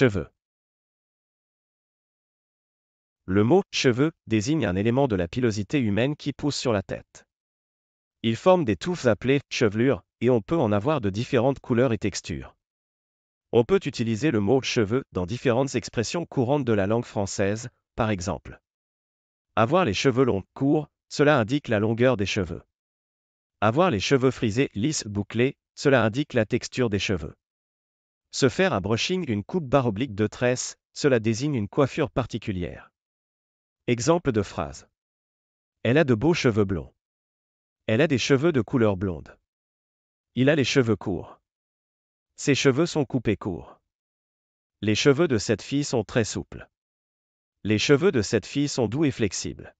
cheveux. Le mot cheveux désigne un élément de la pilosité humaine qui pousse sur la tête. Il forme des touffes appelées chevelures, et on peut en avoir de différentes couleurs et textures. On peut utiliser le mot cheveux dans différentes expressions courantes de la langue française, par exemple. Avoir les cheveux longs, courts, cela indique la longueur des cheveux. Avoir les cheveux frisés, lisses, bouclés, cela indique la texture des cheveux. Se faire à brushing, une coupe baroblique oblique de tresse, cela désigne une coiffure particulière. Exemple de phrase. Elle a de beaux cheveux blonds. Elle a des cheveux de couleur blonde. Il a les cheveux courts. Ses cheveux sont coupés courts. Les cheveux de cette fille sont très souples. Les cheveux de cette fille sont doux et flexibles.